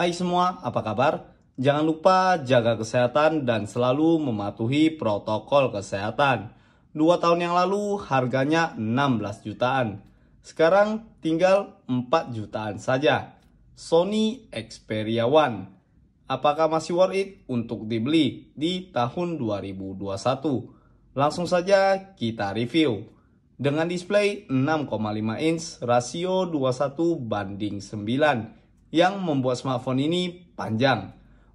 Hai semua, apa kabar? Jangan lupa jaga kesehatan dan selalu mematuhi protokol kesehatan. Dua tahun yang lalu harganya 16 jutaan. Sekarang tinggal 4 jutaan saja. Sony Xperia One. Apakah masih worth it untuk dibeli di tahun 2021? Langsung saja kita review. Dengan display 6,5 inch rasio 21 banding 9 yang membuat smartphone ini panjang.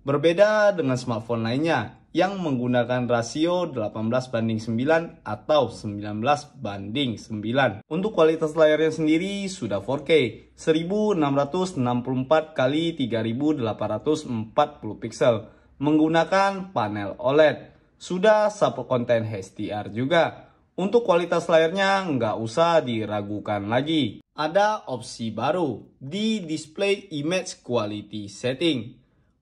Berbeda dengan smartphone lainnya yang menggunakan rasio 18 banding 9 atau 19 banding 9. Untuk kualitas layarnya sendiri sudah 4K 1664 kali 3840 pixel menggunakan panel OLED. Sudah support konten HDR juga untuk kualitas layarnya nggak usah diragukan lagi. Ada opsi baru di Display Image Quality Setting.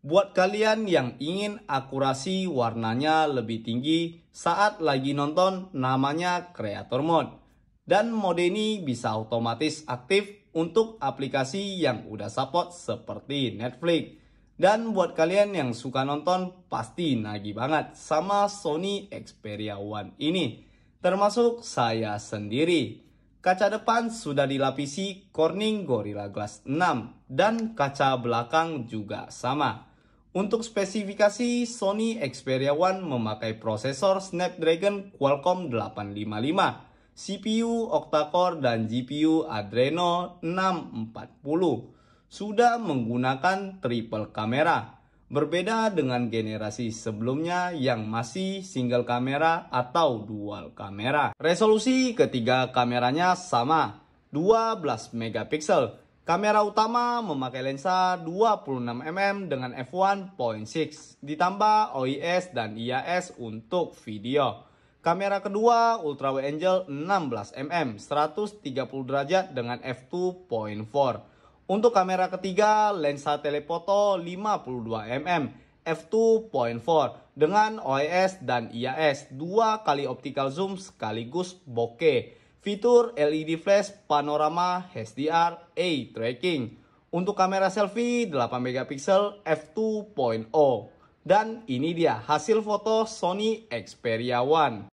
Buat kalian yang ingin akurasi warnanya lebih tinggi saat lagi nonton namanya Creator Mode. Dan mode ini bisa otomatis aktif untuk aplikasi yang udah support seperti Netflix. Dan buat kalian yang suka nonton pasti nagih banget sama Sony Xperia One ini termasuk saya sendiri. Kaca depan sudah dilapisi Corning Gorilla Glass 6 dan kaca belakang juga sama. Untuk spesifikasi, Sony Xperia 1 memakai prosesor Snapdragon Qualcomm 855, CPU octa-core dan GPU Adreno 640. Sudah menggunakan triple kamera, Berbeda dengan generasi sebelumnya yang masih single kamera atau dual kamera. Resolusi ketiga kameranya sama, 12 megapiksel. Kamera utama memakai lensa 26mm dengan f1.6 ditambah OIS dan IAS untuk video. Kamera kedua Ultra Wide Angle 16mm 130 derajat dengan f2.4 untuk kamera ketiga, lensa telefoto 52 mm f2.4 dengan OIS e dan IAS, dua kali optical zoom sekaligus bokeh. Fitur LED flash panorama HDR A tracking. Untuk kamera selfie 8 mp f2.0. Dan ini dia hasil foto Sony Xperia One.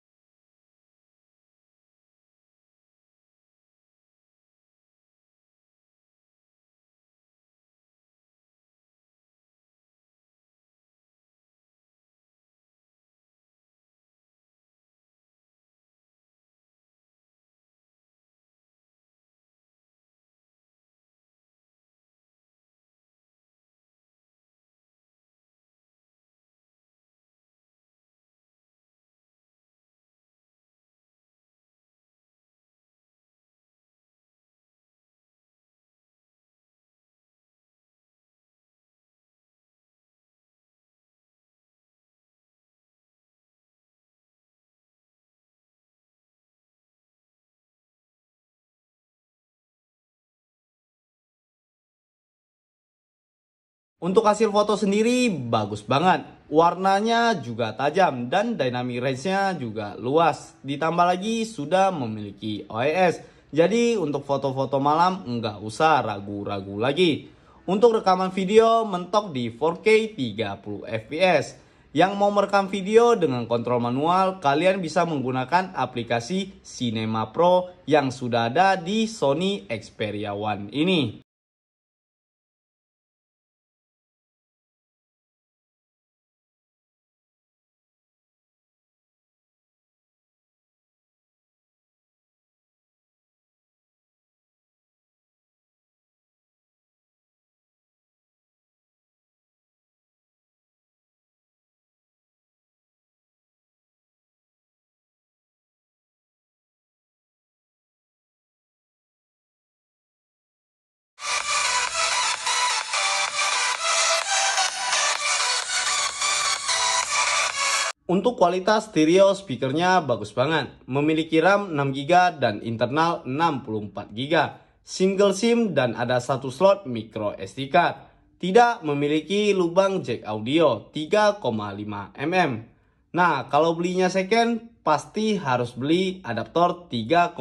Untuk hasil foto sendiri bagus banget. Warnanya juga tajam dan dynamic range-nya juga luas. Ditambah lagi sudah memiliki OIS. E Jadi untuk foto-foto malam nggak usah ragu-ragu lagi. Untuk rekaman video mentok di 4K 30 fps. Yang mau merekam video dengan kontrol manual, kalian bisa menggunakan aplikasi Cinema Pro yang sudah ada di Sony Xperia One ini. Untuk kualitas stereo speakernya bagus banget, memiliki RAM 6GB dan internal 64GB, single SIM dan ada satu slot micro SD card. Tidak memiliki lubang jack audio 3,5 mm. Nah, kalau belinya second, pasti harus beli adaptor 3,5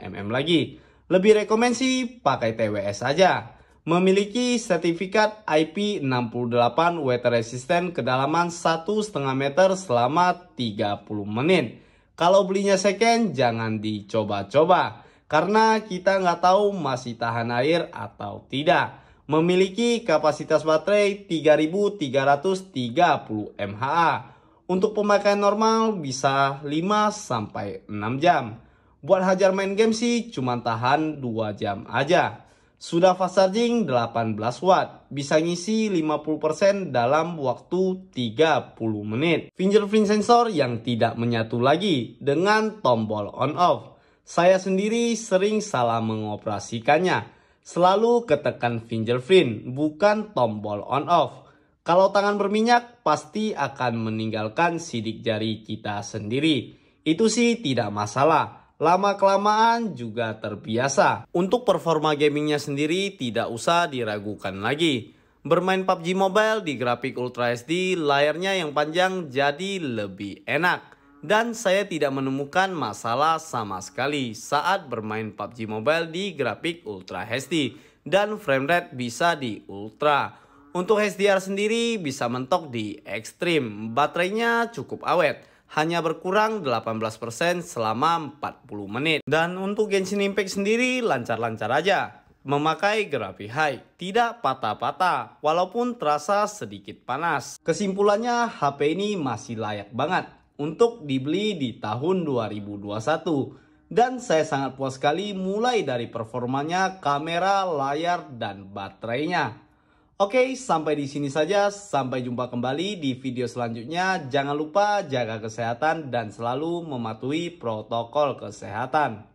mm lagi. Lebih rekomensi pakai TWS saja memiliki sertifikat IP68 weather resistant kedalaman 1,5 meter selama 30 menit. Kalau belinya second jangan dicoba-coba karena kita nggak tahu masih tahan air atau tidak. Memiliki kapasitas baterai 3330 mAh. Untuk pemakaian normal bisa 5 6 jam. Buat hajar main game sih cuma tahan 2 jam aja. Sudah fast charging 18 watt, bisa ngisi 50% dalam waktu 30 menit. Fingerprint sensor yang tidak menyatu lagi dengan tombol on off. Saya sendiri sering salah mengoperasikannya. Selalu ketekan fingerprint, bukan tombol on off. Kalau tangan berminyak, pasti akan meninggalkan sidik jari kita sendiri. Itu sih tidak masalah lama-kelamaan juga terbiasa. Untuk performa gamingnya sendiri tidak usah diragukan lagi. Bermain PUBG Mobile di grafik Ultra HD, layarnya yang panjang jadi lebih enak. Dan saya tidak menemukan masalah sama sekali saat bermain PUBG Mobile di grafik Ultra HD. Dan frame rate bisa di Ultra. Untuk HDR sendiri bisa mentok di Extreme, baterainya cukup awet hanya berkurang 18% selama 40 menit. Dan untuk Genshin Impact sendiri lancar-lancar aja. Memakai grafi High, tidak patah-patah, walaupun terasa sedikit panas. Kesimpulannya, HP ini masih layak banget untuk dibeli di tahun 2021 dan saya sangat puas sekali mulai dari performanya, kamera, layar, dan baterainya. Oke, sampai di sini saja. Sampai jumpa kembali di video selanjutnya. Jangan lupa jaga kesehatan dan selalu mematuhi protokol kesehatan.